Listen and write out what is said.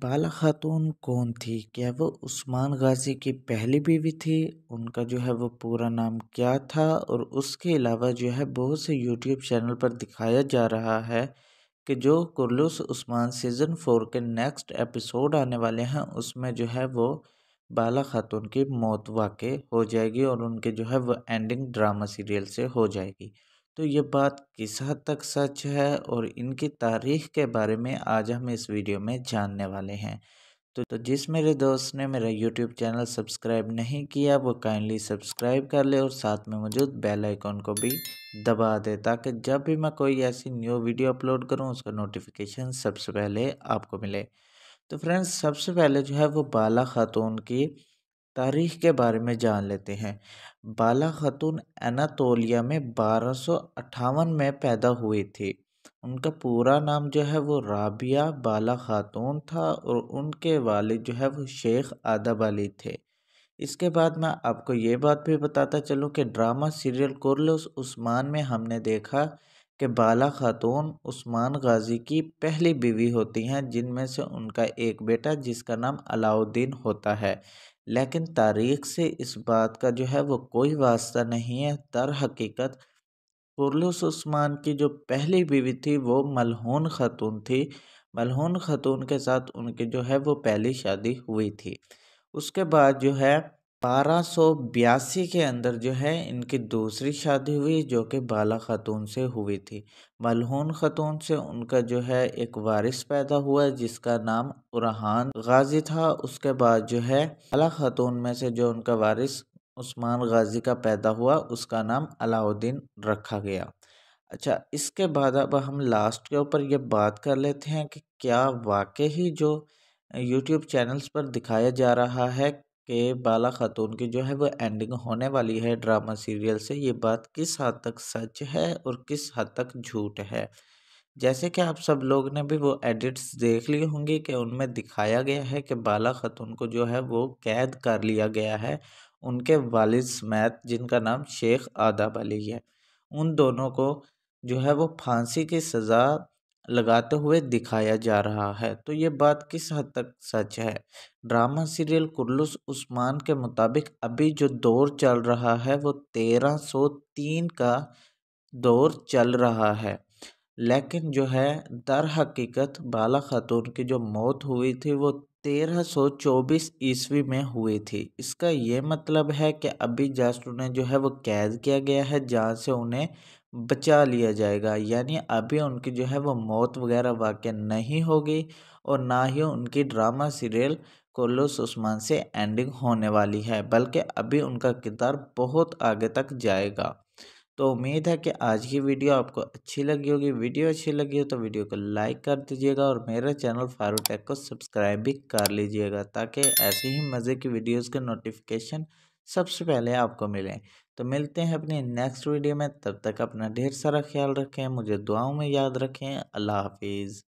बाला खातून कौन थी क्या वो उस्मान गाजी की पहली बीवी थी उनका जो है वो पूरा नाम क्या था और उसके अलावा जो है बहुत से यूट्यूब चैनल पर दिखाया जा रहा है कि जो कुर्लूस उस्मान सीज़न फोर के नेक्स्ट एपिसोड आने वाले हैं उसमें जो है वो बाला खातून की मौत वाक़ हो जाएगी और उनके जो है वो एंडिंग ड्रामा सीरियल से हो जाएगी तो ये बात किस हद तक सच है और इनकी तारीख के बारे में आज हम इस वीडियो में जानने वाले हैं तो, तो जिस मेरे दोस्त ने मेरा यूट्यूब चैनल सब्सक्राइब नहीं किया वो काइंडली सब्सक्राइब कर ले और साथ में मौजूद बेल आइकॉन को भी दबा दे ताकि जब भी मैं कोई ऐसी न्यू वीडियो अपलोड करूं उसका नोटिफिकेशन सबसे पहले आपको मिले तो फ्रेंड्स सबसे पहले जो है वो बाला खातून की तारीख़ के बारे में जान लेते हैं बाला ख़तून एनातोलिया में बारह सौ अट्ठावन में पैदा हुई थी उनका पूरा नाम जो है वो राबिया बाला ख़ातून था और उनके वाले जो है वो शेख आदब अली थे इसके बाद मैं आपको ये बात भी बताता चलूँ कि ड्रामा सीरियल कुरलस उस्मान में हमने देखा कि बाला खातून उस्मान गाजी की पहली बीवी होती हैं जिनमें से उनका एक बेटा जिसका नाम अलाउद्दीन होता है लेकिन तारीख से इस बात का जो है वो कोई वास्ता नहीं है दर हकीकत पुरलुस उस्मान की जो पहली बीवी थी वो मलहून ख़तून थी मलहून ख़तून के साथ उनकी जो है वो पहली शादी हुई थी उसके बाद जो है बारह सौ बयासी के अंदर जो है इनकी दूसरी शादी हुई जो कि बाला ख़ातून से हुई थी मलहून ख़ातून से उनका जो है एक वारिस पैदा हुआ जिसका नाम उरहान गाजी था उसके बाद जो है बाला ख़ातून में से जो उनका वारिस उस्मान गाजी का पैदा हुआ उसका नाम अलाउद्दीन रखा गया अच्छा इसके बाद अब हम लास्ट के ऊपर ये बात कर लेते हैं कि क्या वाकई जो यूट्यूब चैनल्स पर दिखाया जा रहा है के बाला खातून की जो है वो एंडिंग होने वाली है ड्रामा सीरियल से ये बात किस हद तक सच है और किस हद तक झूठ है जैसे कि आप सब लोग ने भी वो एडिट्स देख लिए होंगे कि उनमें दिखाया गया है कि बाला खातून को जो है वो कैद कर लिया गया है उनके वालिद समेत जिनका नाम शेख आदाब अली है उन दोनों को जो है वो फांसी की सज़ा लगाते हुए दिखाया जा रहा है तो ये बात किस हद तक सच है ड्रामा सीरियल कुर्लुस उस्मान के मुताबिक अभी जो दौर चल रहा है वो तेरह सौ तीन का दौर चल रहा है लेकिन जो है दर हकीकत बाला खातून की जो मौत हुई थी वो तेरह सौ चौबीस ईस्वी में हुई थी इसका ये मतलब है कि अभी जस्ट ने जो है वो कैद किया गया है जहाँ से उन्हें बचा लिया जाएगा यानी अभी उनकी जो है वो मौत वगैरह वाक़ नहीं होगी और ना ही उनकी ड्रामा सीरियल कोल्लू उस्मान से एंडिंग होने वाली है बल्कि अभी उनका किरदार बहुत आगे तक जाएगा तो उम्मीद है कि आज की वीडियो आपको अच्छी लगी होगी वीडियो अच्छी लगी हो तो वीडियो को लाइक कर दीजिएगा और मेरा चैनल फारू टैक को सब्सक्राइब भी कर लीजिएगा ताकि ऐसे ही मज़े की वीडियोज़ के नोटिफिकेशन सबसे पहले आपको मिलें तो मिलते हैं अपने नेक्स्ट वीडियो में तब तक अपना ढेर सारा ख्याल रखें मुझे दुआओं में याद रखें अल्लाह हाफिज़